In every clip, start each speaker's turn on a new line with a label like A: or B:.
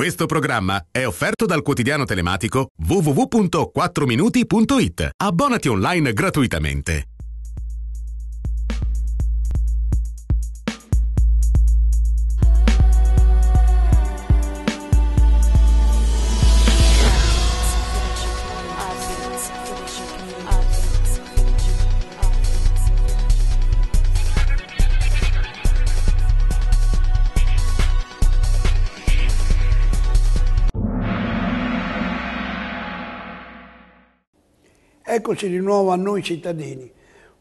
A: Questo programma è offerto dal quotidiano telematico www.4minuti.it. Abbonati online gratuitamente. Eccoci di nuovo a noi cittadini,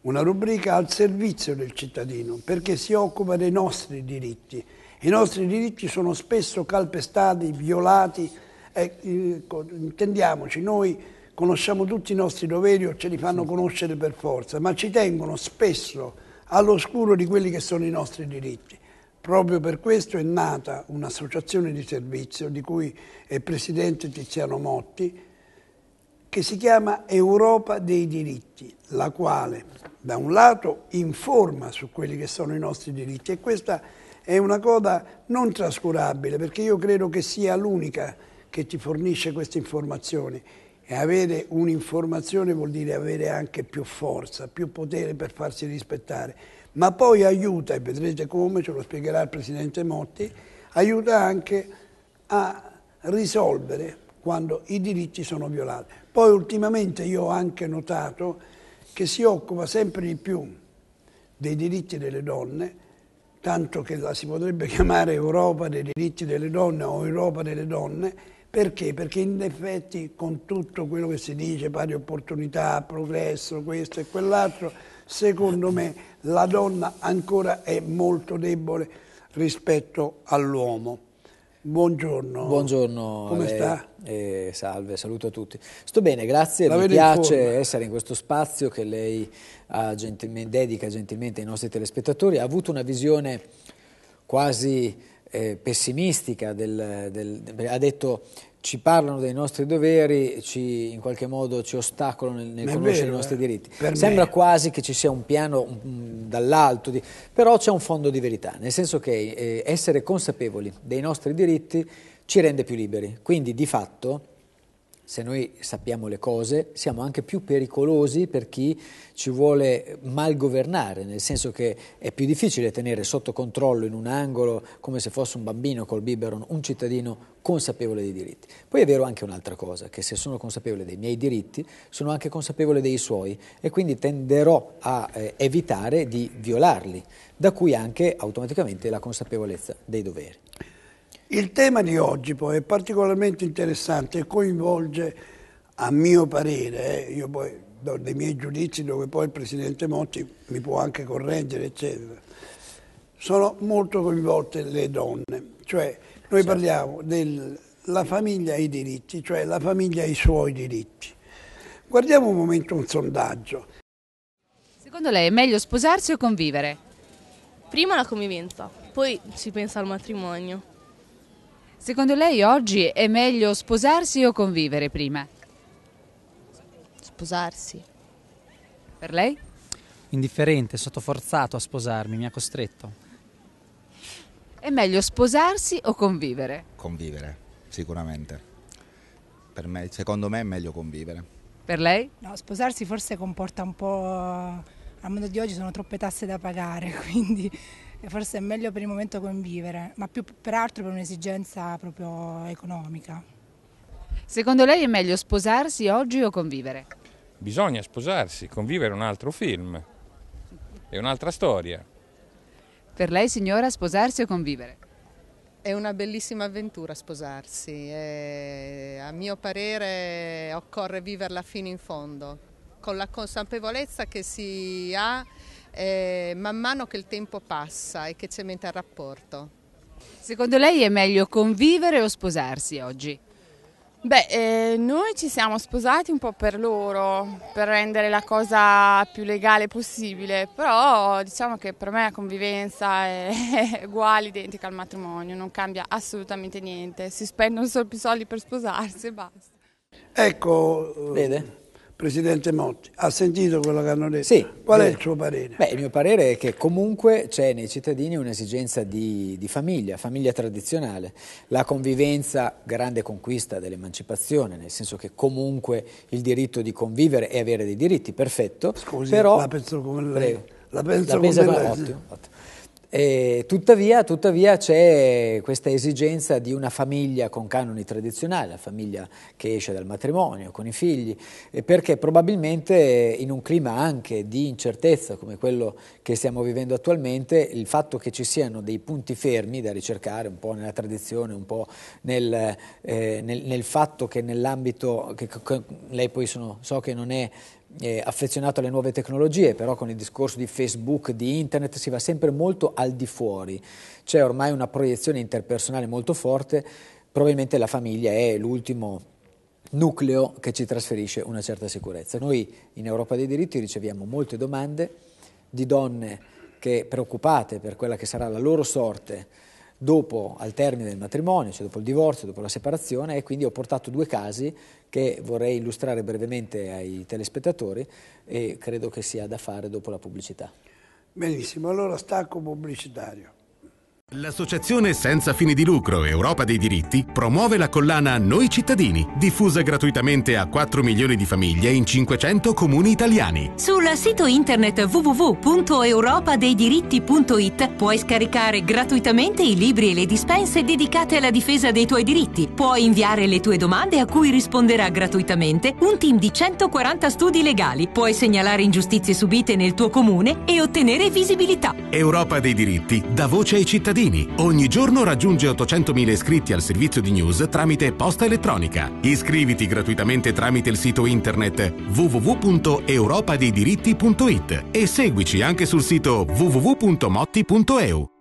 A: una rubrica al servizio del cittadino, perché si occupa dei nostri diritti. I nostri diritti sono spesso calpestati, violati, eh, intendiamoci, noi conosciamo tutti i nostri doveri o ce li fanno conoscere per forza, ma ci tengono spesso all'oscuro di quelli che sono i nostri diritti. Proprio per questo è nata un'associazione di servizio di cui è presidente Tiziano Motti, che si chiama Europa dei diritti, la quale da un lato informa su quelli che sono i nostri diritti e questa è una cosa non trascurabile perché io credo che sia l'unica che ti fornisce queste informazioni e avere un'informazione vuol dire avere anche più forza, più potere per farsi rispettare, ma poi aiuta, e vedrete come, ce lo spiegherà il Presidente Motti, aiuta anche a risolvere quando i diritti sono violati. Poi ultimamente io ho anche notato che si occupa sempre di più dei diritti delle donne, tanto che la si potrebbe chiamare Europa dei diritti delle donne o Europa delle donne, perché? Perché in effetti con tutto quello che si dice, pari opportunità, progresso, questo e quell'altro, secondo me la donna ancora è molto debole rispetto all'uomo. Buongiorno. Buongiorno. Come lei, eh, sta? Eh, salve, saluto a tutti. Sto bene, grazie. La Mi piace in
B: essere in questo spazio che lei gentilmente, dedica gentilmente ai nostri telespettatori. Ha avuto una visione quasi eh, pessimistica, del, del, ha detto ci parlano dei nostri doveri, ci, in qualche modo ci ostacolano nel, nel conoscere vero, i nostri eh, diritti. Sembra me. quasi che ci sia un piano dall'alto, però c'è un fondo di verità, nel senso che eh, essere consapevoli dei nostri diritti ci rende più liberi. Quindi di fatto se noi sappiamo le cose, siamo anche più pericolosi per chi ci vuole mal governare, nel senso che è più difficile tenere sotto controllo in un angolo, come se fosse un bambino col biberon, un cittadino consapevole dei diritti. Poi è vero anche un'altra cosa, che se sono consapevole dei miei diritti, sono anche consapevole dei suoi e quindi tenderò a eh, evitare di violarli,
A: da cui anche automaticamente la consapevolezza dei doveri. Il tema di oggi poi è particolarmente interessante e coinvolge, a mio parere, eh, io poi do dei miei giudizi dove poi il Presidente Monti mi può anche correggere, eccetera, sono molto coinvolte le donne, cioè noi certo. parliamo della famiglia e i diritti, cioè la famiglia e i suoi diritti. Guardiamo un momento un sondaggio.
C: Secondo lei è meglio sposarsi o convivere? Prima la convivenza, poi si pensa al matrimonio. Secondo lei oggi è meglio sposarsi o convivere prima? Sposarsi. Per lei?
B: Indifferente, sono forzato a sposarmi, mi ha costretto.
C: È meglio sposarsi o convivere?
B: Convivere, sicuramente. Me, secondo me è meglio convivere.
C: Per lei? No, sposarsi forse comporta un po'... Al mondo di oggi sono troppe tasse da pagare, quindi forse è meglio per il momento convivere, ma più peraltro per un'esigenza proprio economica. Secondo lei è meglio sposarsi oggi o convivere?
A: Bisogna sposarsi, convivere è un altro film, è un'altra storia.
C: Per lei signora sposarsi o convivere? È una bellissima avventura sposarsi, e a mio parere occorre viverla fino in fondo, con la consapevolezza che si ha eh, man mano che il tempo passa e che cementa il rapporto. Secondo lei è meglio convivere o sposarsi oggi? Beh, eh, noi ci siamo sposati un po' per loro, per rendere la cosa più legale possibile, però diciamo che per me la convivenza è, uguale, identica al matrimonio, non cambia assolutamente niente, si spendono solo più soldi per sposarsi e basta.
A: Ecco, vede? Presidente Motti, ha sentito quello che hanno detto? Sì. Qual è eh, il tuo parere? Beh, il mio parere è che comunque
B: c'è nei cittadini un'esigenza di, di, famiglia, famiglia tradizionale. La convivenza, grande conquista dell'emancipazione, nel senso che comunque il diritto di convivere e avere dei diritti, perfetto. Scusi, però, la penso come lei. Prego. La penso la come lei. Ottimo, ottimo. E tuttavia, tuttavia c'è questa esigenza di una famiglia con canoni tradizionali, la famiglia che esce dal matrimonio, con i figli, perché probabilmente in un clima anche di incertezza come quello che stiamo vivendo attualmente, il fatto che ci siano dei punti fermi da ricercare un po' nella tradizione, un po' nel, eh, nel, nel fatto che nell'ambito, che, che, lei poi sono, so che non è eh, affezionato alle nuove tecnologie, però con il discorso di Facebook, di internet si va sempre molto al di fuori, c'è ormai una proiezione interpersonale molto forte, probabilmente la famiglia è l'ultimo nucleo che ci trasferisce una certa sicurezza. Noi in Europa dei diritti riceviamo molte domande di donne che preoccupate per quella che sarà la loro sorte dopo, al termine del matrimonio, cioè dopo il divorzio, dopo la separazione, e quindi ho portato due casi che vorrei illustrare brevemente ai telespettatori e credo che sia da fare dopo la pubblicità. Benissimo, allora
A: stacco pubblicitario. L'associazione senza fini di lucro Europa dei diritti promuove la collana Noi cittadini, diffusa gratuitamente a 4 milioni di famiglie in 500 comuni italiani.
C: Sul sito internet www.europadeiDiritti.it puoi scaricare gratuitamente i libri e le dispense dedicate alla difesa dei tuoi diritti. Puoi inviare le tue domande a cui risponderà gratuitamente un team di 140 studi legali. Puoi segnalare ingiustizie subite nel tuo comune e ottenere visibilità.
A: Europa dei diritti dà voce ai cittadini cittadini. Ogni giorno raggiunge 800.000 iscritti al servizio di news tramite posta elettronica. Iscriviti gratuitamente tramite il sito internet www.europadidiritti.it e seguici anche sul sito
B: www.motti.eu.